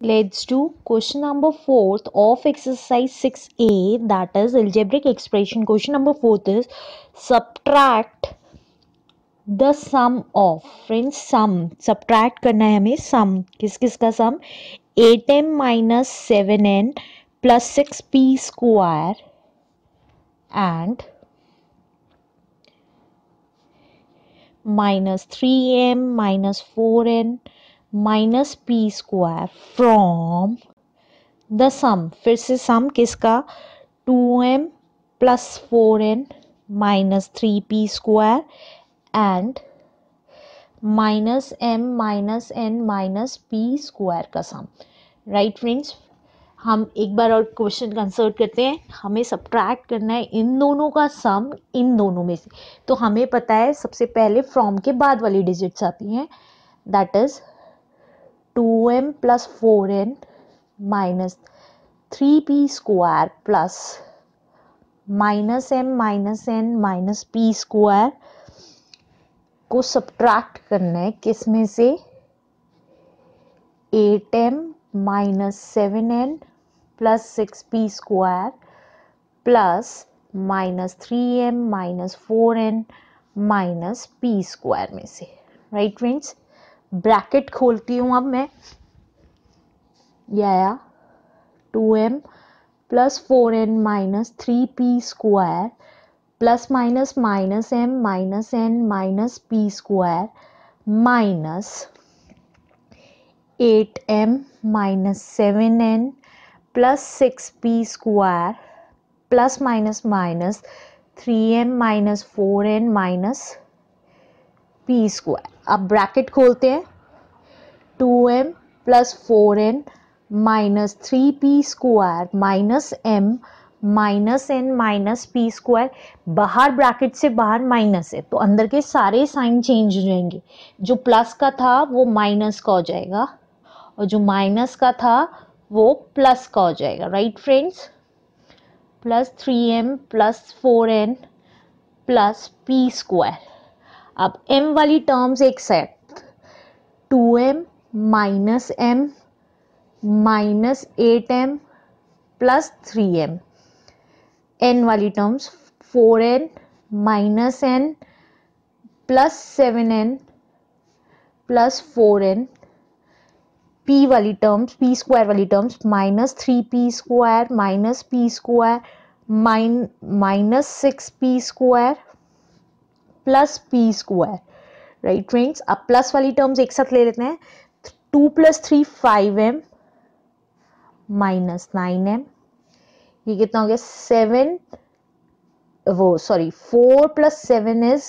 Let's do question number fourth of exercise six A. that is algebraic expression question number fourth is subtract the sum of friends. Sum subtract करना है हमें sum किस किस का sum eight m minus seven n plus six p square and minus three m minus four n minus p square from the sum फिर से sum किसका two m plus four n minus three p square and minus m minus n minus p square का sum right friends हम एक बार और question concert करते हैं हमें सब्ट्रैक्ट करना है इन दोनों का सम इन दोनों में से तो हमें पता है सबसे पहले फ्रॉम के बाद वाली डिजिट्स आती हैं that is two m plus four n minus three p square plus minus m minus n minus p square को सब्ट्रैक्ट करना है किस में से m minus seven n plus six p square plus minus three m minus four n minus p square में से right right, friends bracket खोलती हूँ अब मैं ये आया two m plus four n minus three p square plus minus minus m minus n minus p square minus eight m minus seven n plus six p square plus minus minus three m minus four n minus p square अब bracket खोलते हैं two m plus four n minus three p square minus m minus n minus p square बाहर bracket से बाहर minus है तो अंदर के सारे साइन चेंज हो जाएंगे जो प्लस का था वो माइनस का हो जाएगा और जो माइनस का था वो प्लस का हो जाएगा right friends plus three m plus four n plus p square अब m वाली टर्म्स एक set two m minus m minus eight m plus three m n वाली terms four n minus n plus seven n plus four n p वाली terms p square वाली terms minus three p square minus p square माइन minus six p square plus p square right friends अब plus वाली terms एक साथ ले लेते हैं two plus three five m minus nine m ये कितना हो गया सेवन वो sorry four plus seven is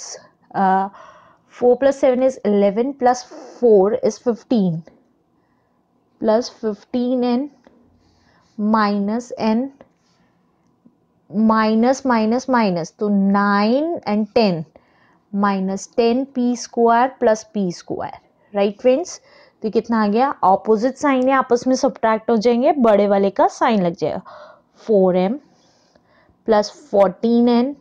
four plus seven is eleven plus four is fifteen plus fifteen n minus n minus minus minus तो nine and ten minus ten p square plus p square right friends तो कितना आ गया opposite sign है आपस में subtract हो जाएंगे बड़े वाले का साइन लग जाएगा four m plus fourteen n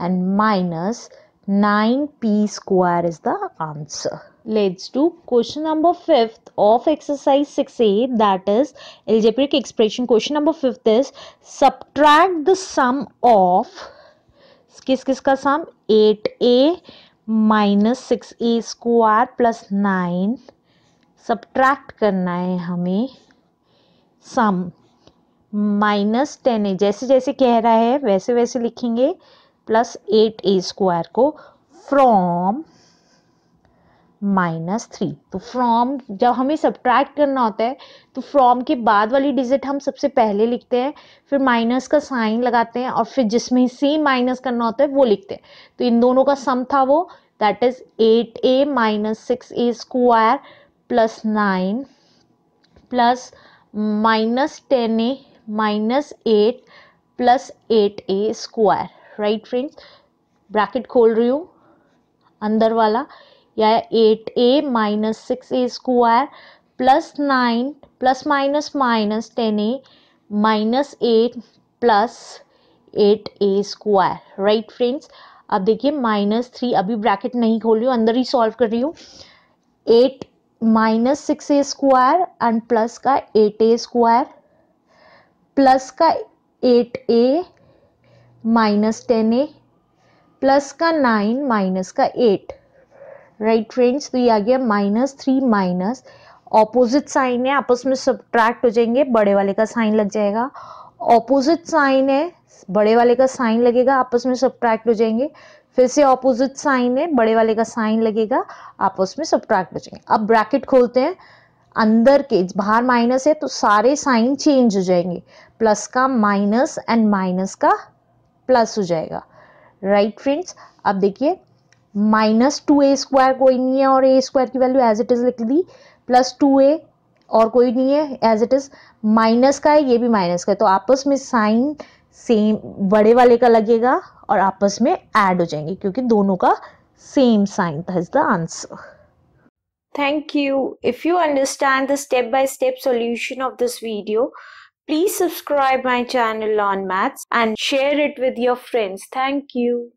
and minus nine p square is the answer let's to question number fifth of exercise six A that is algebraic expression question number fifth is subtract the sum of किस किस का sum eight a minus six a square plus nine subtract करना है हमें सम minus ten ए जैसे जैसे कह रहा है वैसे वैसे लिखेंगे प्लस एट ए स्क्वायर को फ्रॉम माइनस थ्री तो फ्रॉम जब हमें सब्ट्रैक्ट करना होता है तो फ्रॉम के बाद वाली डिजिट हम सबसे पहले लिखते हैं फिर माइनस का साइन लगाते हैं और फिर जिसमें सेम माइनस करना होता है वो लिखते हैं तो इन दोनों का सम था वो that is eight a minus six a square plus nine plus minus ten a minus eight plus eight a square right friends bracket खोल रही हूँ अंदर वाला या eight a minus six a square plus nine plus minus minus ten a minus eight plus eight a square right friends अब देखिए minus three अभी bracket नहीं खोल रही हूँ अंदर ही सॉल्व कर रही हूँ eight minus six a square and plus का एट ए स्क्वायर प्लस का eight a minus ten a plus का नाइन माइनस का एट राइट फ्रेंड्स तो ये आ गया minus three minus opposite sign है आपस में सब्ट्रैक्ट हो जाएंगे बड़े वाले का साइन लग जाएगा ऑपोजिट साइन है बड़े वाले का साइन लगेगा आपस में सब्ट्रैक्ट हो जाएंगे फिर से ऑपोजिट साइन है बड़े वाले का साइन लगेगा आपस में सब्ट्रैक्ट हो जाएंगे अब ब्रैकेट खोलते हैं अंदर के बाहर माइनस है तो सारे साइन चेंज हो जाएंगे प्लस का माइनस एंड माइनस का प्लस हो जाएगा राइट right फ्रेंड्स अब देखिए माइनस टू ए स्क्वायर कोई नहीं है और ए स्क्वायर की वैल्यू एज इट इज लिख दी प्लस टू ए और कोई नहीं है एज इट इज माइनस का है ये भी माइनस का है तो आपस में साइन सेम बड़े वाले का लगेगा और आपस में ऐड हो जाएंगे क्योंकि दोनों का सेम साइन था is the answer thank you if you understand the step by step solution of this video please subscribe my channel on maths and share it with your friends thank you